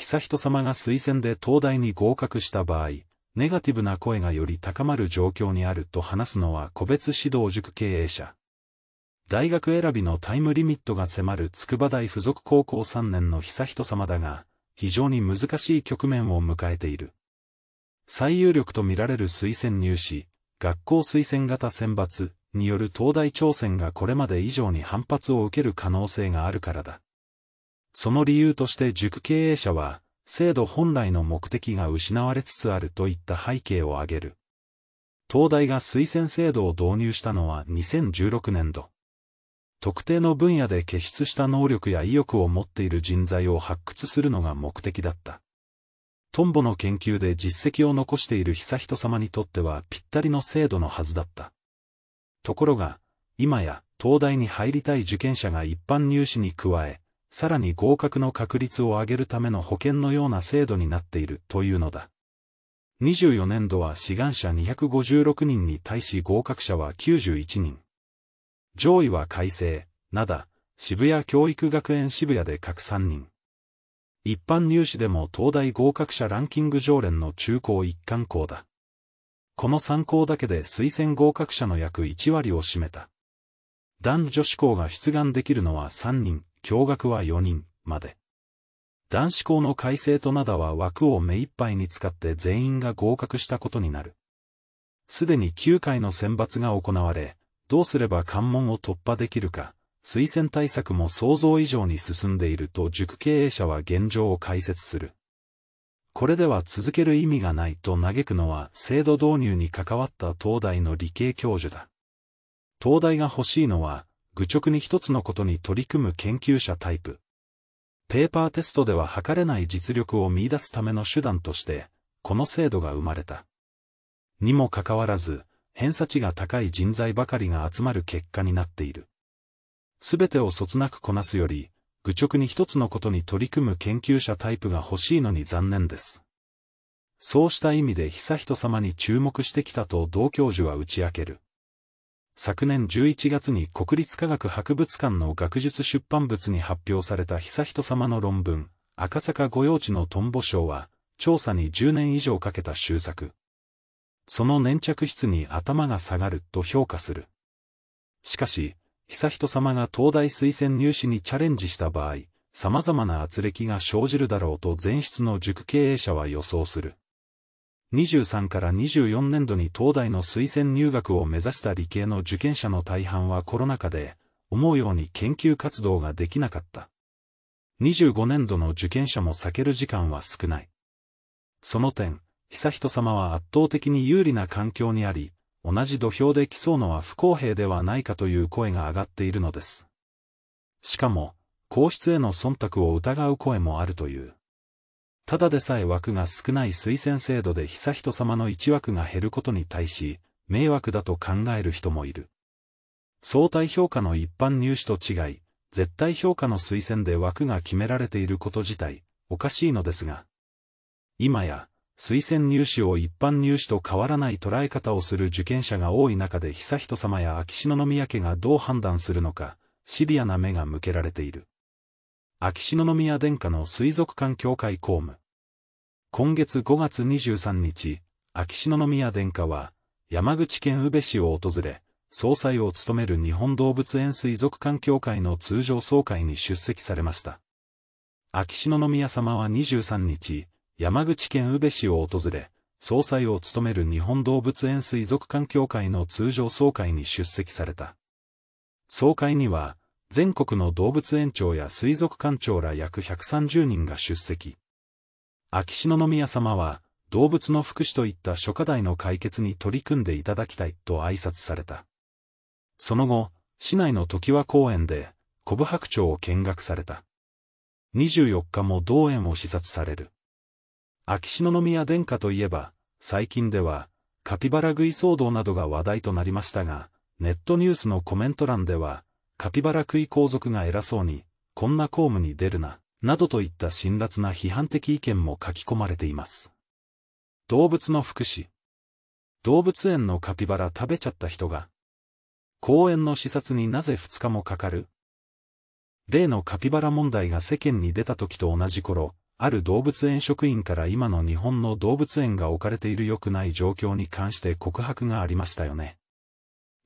悠仁さまが推薦で東大に合格した場合、ネガティブな声がより高まる状況にあると話すのは個別指導塾経営者。大学選びのタイムリミットが迫る筑波大附属高校3年の悠仁さまだが、非常に難しい局面を迎えている。最有力とみられる推薦入試、学校推薦型選抜による東大挑戦がこれまで以上に反発を受ける可能性があるからだ。その理由として塾経営者は、制度本来の目的が失われつつあるといった背景を挙げる。東大が推薦制度を導入したのは2016年度。特定の分野で傑出した能力や意欲を持っている人材を発掘するのが目的だった。トンボの研究で実績を残している悠仁様にとってはぴったりの制度のはずだった。ところが、今や東大に入りたい受験者が一般入試に加え、さらに合格の確率を上げるための保険のような制度になっているというのだ。24年度は志願者256人に対し合格者は91人。上位は改正、灘、渋谷教育学園渋谷で各3人。一般入試でも東大合格者ランキング常連の中高一貫校だ。この3校だけで推薦合格者の約1割を占めた。男女子校が出願できるのは3人、共学は4人まで。男子校の改正と灘は枠を目いっぱいに使って全員が合格したことになる。すでに9回の選抜が行われ、どうすれば関門を突破できるか、推薦対策も想像以上に進んでいると塾経営者は現状を解説する。これでは続ける意味がないと嘆くのは制度導入に関わった東大の理系教授だ。東大が欲しいのは愚直に一つのことに取り組む研究者タイプ。ペーパーテストでは測れない実力を見出すための手段として、この制度が生まれた。にもかかわらず、偏差値が高い人材ばかりが集まる結果になっている。すべてをそつなくこなすより、愚直に一つのことに取り組む研究者タイプが欲しいのに残念です。そうした意味で悠仁さまに注目してきたと同教授は打ち明ける。昨年11月に国立科学博物館の学術出版物に発表された悠仁さまの論文、赤坂御用地のトンボ賞は、調査に10年以上かけた終作。その粘着質に頭が下がると評価する。しかし、悠仁さまが東大推薦入試にチャレンジした場合、様々な圧力が生じるだろうと前出の塾経営者は予想する。23から24年度に東大の推薦入学を目指した理系の受験者の大半はコロナ禍で、思うように研究活動ができなかった。25年度の受験者も避ける時間は少ない。その点、悠仁さまは圧倒的に有利な環境にあり、同じ土俵で競うのは不公平ではないかという声が上がっているのです。しかも、皇室への忖度を疑う声もあるという。ただでさえ枠が少ない推薦制度で悠仁さまの1枠が減ることに対し、迷惑だと考える人もいる。相対評価の一般入試と違い、絶対評価の推薦で枠が決められていること自体、おかしいのですが。今や、推薦入試を一般入試と変わらない捉え方をする受験者が多い中で悠仁さまや秋篠宮家がどう判断するのか、シビアな目が向けられている。秋篠宮殿下の水族館協会公務。今月5月23日、秋篠宮殿下は、山口県宇部市を訪れ、総裁を務める日本動物園水族館協会の通常総会に出席されました。秋篠宮様は23日、山口県宇部市を訪れ、総裁を務める日本動物園水族館協会の通常総会に出席された。総会には、全国の動物園長や水族館長ら約130人が出席。秋篠宮様は、動物の福祉といった諸課題の解決に取り組んでいただきたいと挨拶された。その後、市内の常盤公園で、コブ白鳥を見学された。24日も同園を視察される。秋篠宮殿下といえば、最近では、カピバラ食い騒動などが話題となりましたが、ネットニュースのコメント欄では、カピバラ食い皇族が偉そうに、こんな公務に出るな、などといった辛辣な批判的意見も書き込まれています。動物の福祉動物園のカピバラ食べちゃった人が、公園の視察になぜ2日もかかる例のカピバラ問題が世間に出た時と同じ頃、ある動物園職員から今の日本の動物園が置かれている良くない状況に関して告白がありましたよね。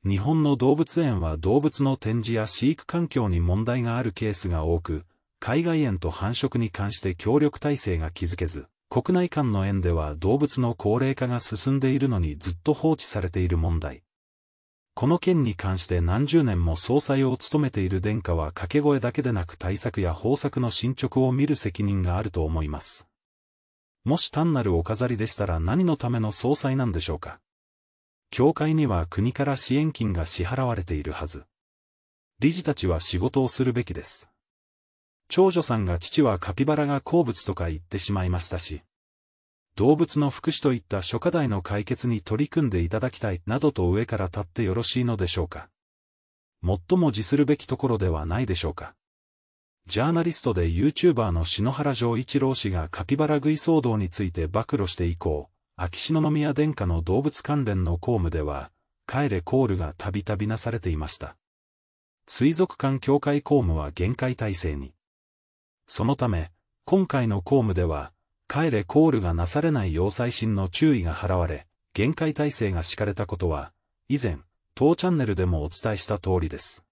日本の動物園は動物の展示や飼育環境に問題があるケースが多く、海外園と繁殖に関して協力体制が築けず、国内間の園では動物の高齢化が進んでいるのにずっと放置されている問題。この件に関して何十年も総裁を務めている殿下は掛け声だけでなく対策や方策の進捗を見る責任があると思います。もし単なるお飾りでしたら何のための総裁なんでしょうか教会には国から支援金が支払われているはず。理事たちは仕事をするべきです。長女さんが父はカピバラが好物とか言ってしまいましたし、動物の福祉といった諸課題の解決に取り組んでいただきたいなどと上から立ってよろしいのでしょうか。最も自するべきところではないでしょうか。ジャーナリストで YouTuber の篠原城一郎氏がカピバラ食い騒動について暴露して以降、秋篠宮殿下の動物関連の公務では、帰れコールがたびたびなされていました。水族館協会公務は限界体制に。そのため、今回の公務では、帰れコールがなされない要細心の注意が払われ、限界体制が敷かれたことは、以前、当チャンネルでもお伝えした通りです。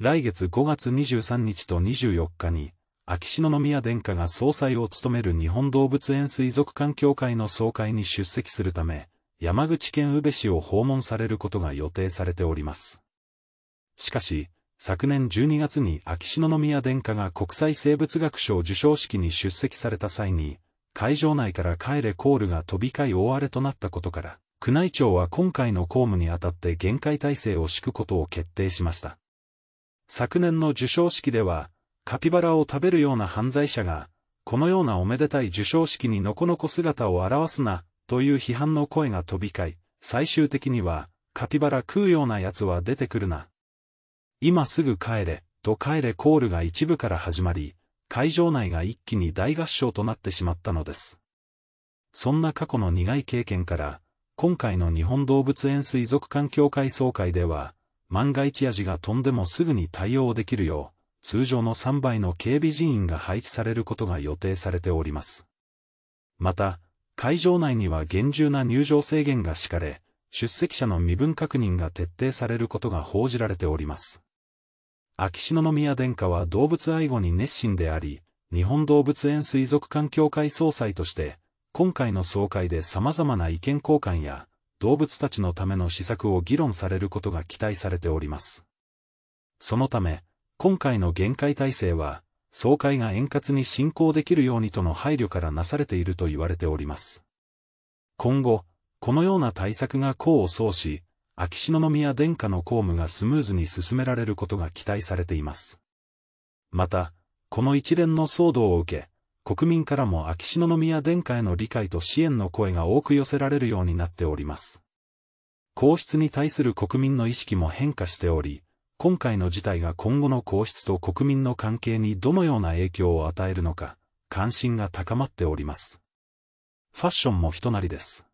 来月5月23日と24日に、秋篠宮殿下が総裁を務める日本動物園水族館協会の総会に出席するため、山口県宇部市を訪問されることが予定されております。しかし、昨年12月に秋篠宮殿下が国際生物学賞受賞式に出席された際に、会場内から帰れコールが飛び交い大荒れとなったことから、宮内庁は今回の公務にあたって限界体制を敷くことを決定しました。昨年の受賞式では、カピバラを食べるような犯罪者が、このようなおめでたい授賞式にのこのこ姿を現すな、という批判の声が飛び交い、最終的には、カピバラ食うような奴は出てくるな。今すぐ帰れ、と帰れコールが一部から始まり、会場内が一気に大合唱となってしまったのです。そんな過去の苦い経験から、今回の日本動物園水族館協会総会では、万が一味が飛んでもすぐに対応できるよう、通常の3倍の警備人員が配置されることが予定されております。また、会場内には厳重な入場制限が敷かれ、出席者の身分確認が徹底されることが報じられております。秋篠宮殿下は動物愛護に熱心であり、日本動物園水族館協会総裁として、今回の総会で様々な意見交換や、動物たちのための施策を議論されることが期待されております。そのため、今回の限界体制は、総会が円滑に進行できるようにとの配慮からなされていると言われております。今後、このような対策が功を奏し、秋篠宮殿下の公務がスムーズに進められることが期待されています。また、この一連の騒動を受け、国民からも秋篠宮殿下への理解と支援の声が多く寄せられるようになっております。皇室に対する国民の意識も変化しており、今回の事態が今後の皇室と国民の関係にどのような影響を与えるのか、関心が高まっております。ファッションも人なりです。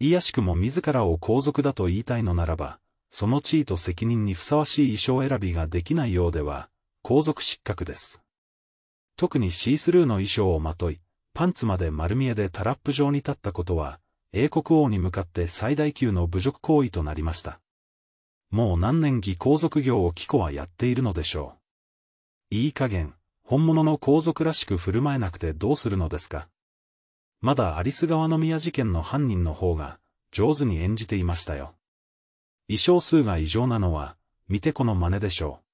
いやしくも自らを皇族だと言いたいのならば、その地位と責任にふさわしい衣装選びができないようでは、皇族失格です。特にシースルーの衣装をまとい、パンツまで丸見えでタラップ状に立ったことは、英国王に向かって最大級の侮辱行為となりました。もう何年期皇族業を貴子はやっているのでしょう。いい加減、本物の皇族らしく振る舞えなくてどうするのですか。まだ有栖川の宮事件の犯人の方が、上手に演じていましたよ。衣装数が異常なのは、見てこの真似でしょう。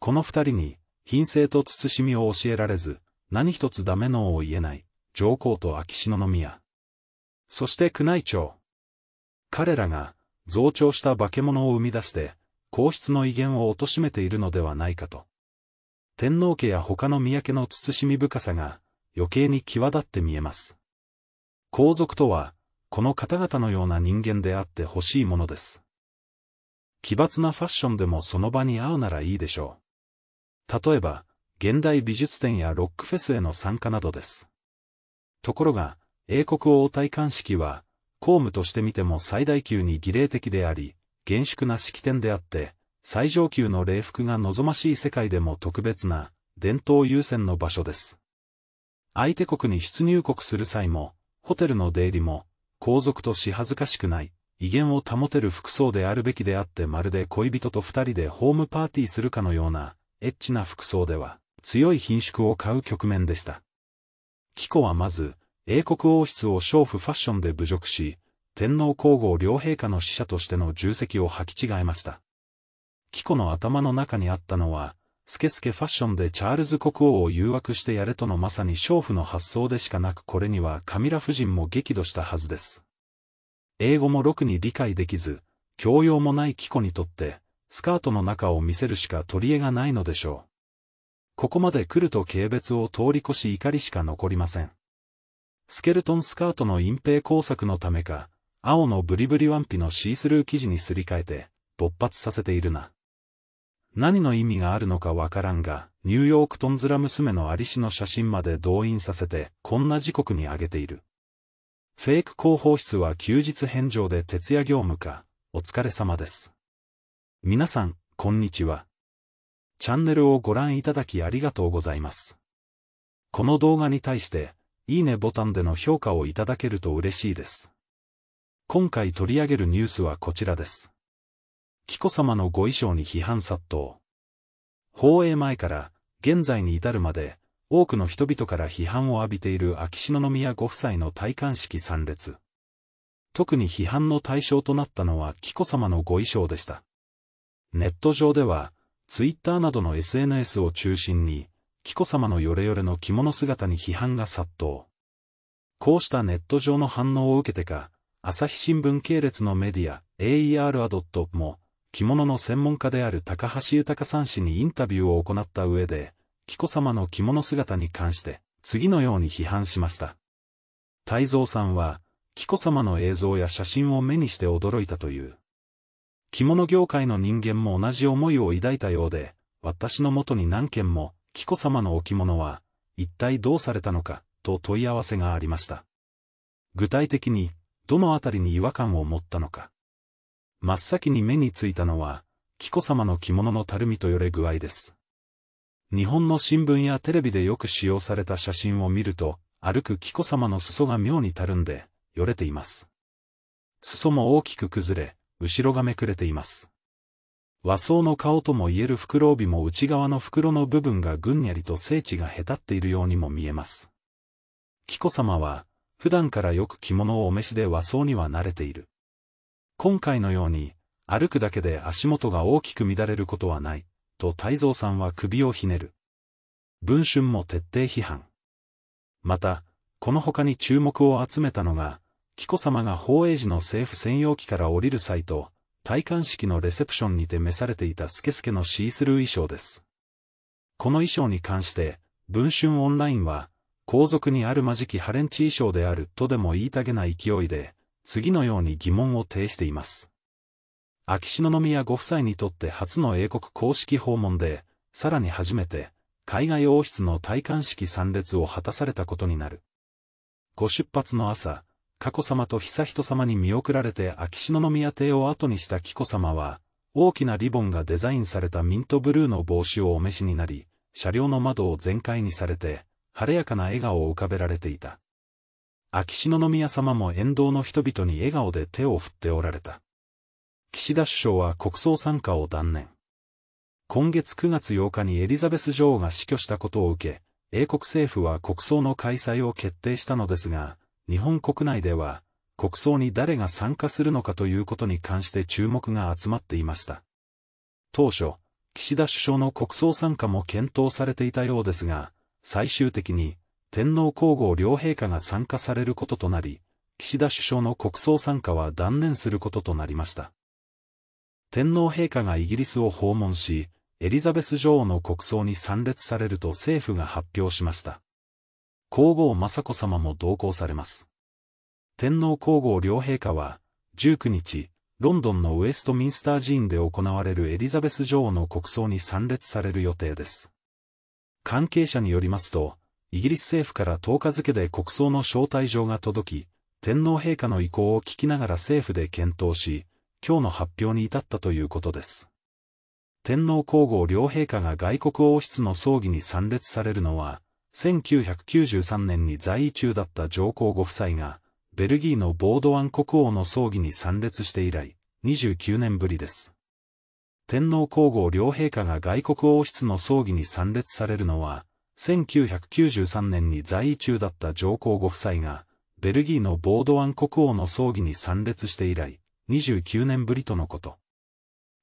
この二人に、品性と慎みを教えられず、何一つダメのを言えない、上皇と秋篠宮。そして宮内庁。彼らが、増長した化け物を生み出して、皇室の威厳を貶めているのではないかと。天皇家や他の宮家の慎み深さが、余計に際立って見えます。皇族とは、この方々のような人間であってほしいものです。奇抜なファッションでもその場に合うならいいでしょう。例えば、現代美術展やロックフェスへの参加などです。ところが、英国王戴冠式は、公務としてみても最大級に儀礼的であり、厳粛な式典であって、最上級の礼服が望ましい世界でも特別な、伝統優先の場所です。相手国に出入国する際も、ホテルの出入りも、皇族とし恥ずかしくない、威厳を保てる服装であるべきであってまるで恋人と二人でホームパーティーするかのような、エッチな服装では、強い品縮を買う局面でした。紀子はまず、英国王室を娼婦ファッションで侮辱し、天皇皇后両陛下の使者としての重責を履き違えました。キコの頭の中にあったのは、スケスケファッションでチャールズ国王を誘惑してやれとのまさに娼婦の発想でしかなくこれにはカミラ夫人も激怒したはずです。英語もろくに理解できず、教養もないキコにとって、スカートの中を見せるしか取り柄がないのでしょう。ここまで来ると軽蔑を通り越し怒りしか残りません。スケルトンスカートの隠蔽工作のためか、青のブリブリワンピのシースルー生地にすり替えて、勃発させているな。何の意味があるのかわからんが、ニューヨークトンズラ娘のアリシの写真まで動員させて、こんな時刻にあげている。フェイク広報室は休日返上で徹夜業務か、お疲れ様です。皆さん、こんにちは。チャンネルをご覧いただきありがとうございます。この動画に対して、いいねボタンでの評価をいただけると嬉しいです。今回取り上げるニュースはこちらです。紀子様のご衣装に批判殺到。放映前から現在に至るまで、多くの人々から批判を浴びている秋篠宮ご夫妻の戴冠式参列。特に批判の対象となったのは紀子様のご衣装でした。ネット上では、ツイッターなどの SNS を中心に、紀子様のヨレヨレの着物姿に批判が殺到。こうしたネット上の反応を受けてか、朝日新聞系列のメディア、AER アドットも、着物の専門家である高橋豊さん氏にインタビューを行った上で、紀子様の着物姿に関して、次のように批判しました。太蔵さんは、紀子様の映像や写真を目にして驚いたという。着物業界の人間も同じ思いを抱いたようで、私のもとに何件も、紀子さまの置物は、一体どうされたのか、と問い合わせがありました。具体的に、どのあたりに違和感を持ったのか。真っ先に目についたのは、紀子さまの着物のたるみとよれ具合です。日本の新聞やテレビでよく使用された写真を見ると、歩く紀子さまの裾が妙にたるんで、よれています。裾も大きく崩れ、後ろがめくれています。和装の顔とも言える袋帯も内側の袋の部分がぐんやりと精地がへたっているようにも見えます。紀子さまは、普段からよく着物をお召しで和装には慣れている。今回のように、歩くだけで足元が大きく乱れることはない、と太蔵さんは首をひねる。文春も徹底批判。また、この他に注目を集めたのが、紀子さまが法営時の政府専用機から降りる際と、戴冠式のレセプションにて召されていたスケスケのシースルー衣装です。この衣装に関して、文春オンラインは、皇族にあるまじきハレンチ衣装であるとでも言いたげな勢いで、次のように疑問を呈しています。秋篠宮ご夫妻にとって初の英国公式訪問で、さらに初めて、海外王室の戴冠式参列を果たされたことになる。ご出発の朝、佳子さまと悠仁さまに見送られて秋篠宮邸を後にした紀子さまは、大きなリボンがデザインされたミントブルーの帽子をお召しになり、車両の窓を全開にされて、晴れやかな笑顔を浮かべられていた。秋篠宮様も沿道の人々に笑顔で手を振っておられた。岸田首相は国葬参加を断念。今月9月8日にエリザベス女王が死去したことを受け、英国政府は国葬の開催を決定したのですが、日本国内では、国葬に誰が参加するのかということに関して注目が集まっていました。当初、岸田首相の国葬参加も検討されていたようですが、最終的に、天皇皇后両陛下が参加されることとなり、岸田首相の国葬参加は断念することとなりました。天皇陛下がイギリスを訪問し、エリザベス女王の国葬に参列されると政府が発表しました。皇后雅子さまも同行されます。天皇皇后両陛下は、19日、ロンドンのウェストミンスター寺院で行われるエリザベス女王の国葬に参列される予定です。関係者によりますと、イギリス政府から10日付で国葬の招待状が届き、天皇陛下の意向を聞きながら政府で検討し、今日の発表に至ったということです。天皇皇后両陛下が外国王室の葬儀に参列されるのは、1993年に在位中だった上皇ご夫妻が、ベルギーのボードワン国王の葬儀に参列して以来、29年ぶりです。天皇皇后両陛下が外国王室の葬儀に参列されるのは、1993年に在位中だった上皇ご夫妻が、ベルギーのボードワン国王の葬儀に参列して以来、29年ぶりとのこと。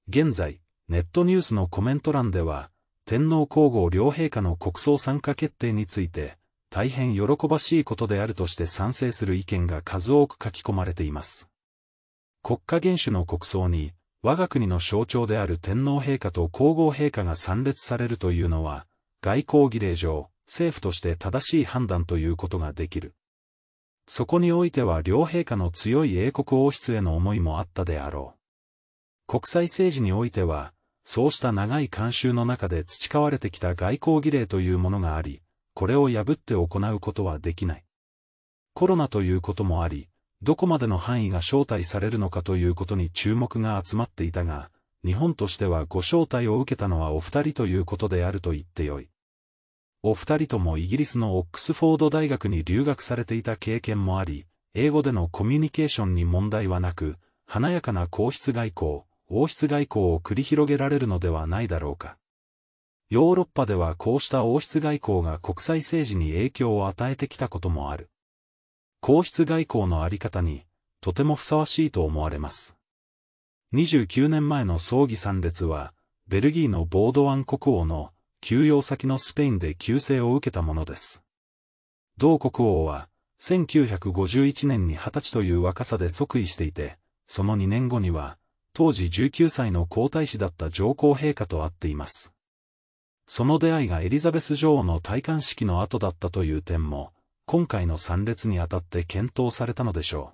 現在、ネットニュースのコメント欄では、天皇皇后両陛下の国葬参加決定について、大変喜ばしいことであるとして賛成する意見が数多く書き込まれています。国家元首の国葬に、我が国の象徴である天皇陛下と皇后陛下が参列されるというのは、外交儀礼上、政府として正しい判断ということができる。そこにおいては両陛下の強い英国王室への思いもあったであろう。国際政治においては、そうした長い慣習の中で培われてきた外交儀礼というものがあり、これを破って行うことはできない。コロナということもあり、どこまでの範囲が招待されるのかということに注目が集まっていたが、日本としてはご招待を受けたのはお二人ということであると言ってよい。お二人ともイギリスのオックスフォード大学に留学されていた経験もあり、英語でのコミュニケーションに問題はなく、華やかな皇室外交、王室外交を繰り広げられるのではないだろうか。ヨーロッパではこうした王室外交が国際政治に影響を与えてきたこともある。皇室外交のあり方に、とてもふさわしいと思われます。29年前の葬儀参列は、ベルギーのボードワン国王の休養先のスペインで旧制を受けたものです。同国王は、1951年に20歳という若さで即位していて、その2年後には、当時19歳の皇太子だった上皇陛下と会っています。その出会いがエリザベス女王の戴冠式の後だったという点も、今回の参列にあたって検討されたのでしょ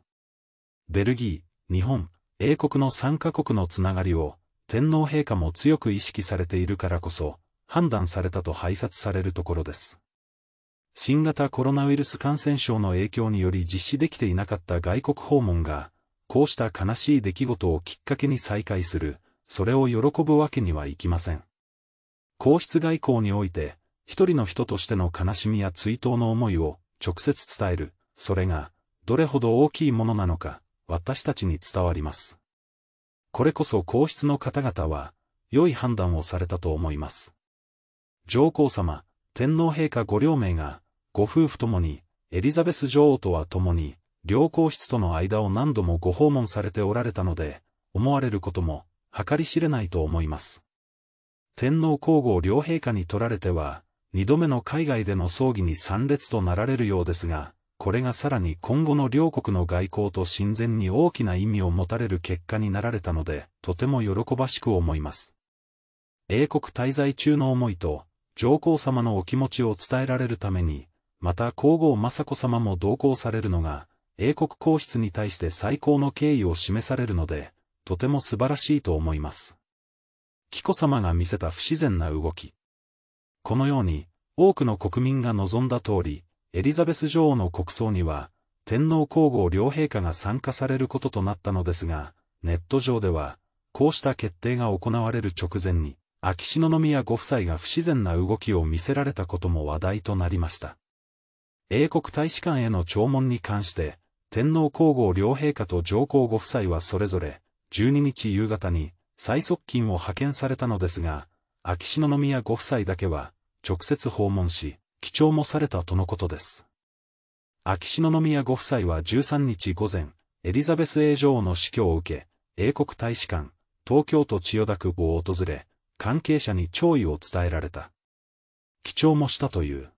う。ベルギー、日本、英国の3カ国のつながりを、天皇陛下も強く意識されているからこそ、判断されたと拝察されるところです。新型コロナウイルス感染症の影響により実施できていなかった外国訪問が、こうした悲しい出来事をきっかけに再会する、それを喜ぶわけにはいきません。皇室外交において、一人の人としての悲しみや追悼の思いを直接伝える、それが、どれほど大きいものなのか、私たちに伝わります。これこそ皇室の方々は、良い判断をされたと思います。上皇様、天皇陛下ご両名が、ご夫婦ともに、エリザベス女王とは共に、両皇室との間を何度もご訪問されておられたので、思われることも、計り知れないと思います。天皇皇后両陛下にとられては、二度目の海外での葬儀に参列となられるようですが、これがさらに今後の両国の外交と親善に大きな意味を持たれる結果になられたので、とても喜ばしく思います。英国滞在中の思いと、上皇様のお気持ちを伝えられるために、また皇后雅子様も同行されるのが、英国皇室に対して最高の敬意を示されるので、とても素晴らしいと思います。紀子さまが見せた不自然な動き。このように、多くの国民が望んだ通り、エリザベス女王の国葬には、天皇皇后両陛下が参加されることとなったのですが、ネット上では、こうした決定が行われる直前に、秋篠宮ご夫妻が不自然な動きを見せられたことも話題となりました。英国大使館への弔問に関して、天皇皇后両陛下と上皇ご夫妻はそれぞれ、12日夕方に、最側近を派遣されたのですが、秋篠宮ご夫妻だけは、直接訪問し、記帳もされたとのことです。秋篠宮ご夫妻は13日午前、エリザベス英女王の死去を受け、英国大使館、東京都千代田区を訪れ、関係者に弔意を伝えられた。記帳もしたという。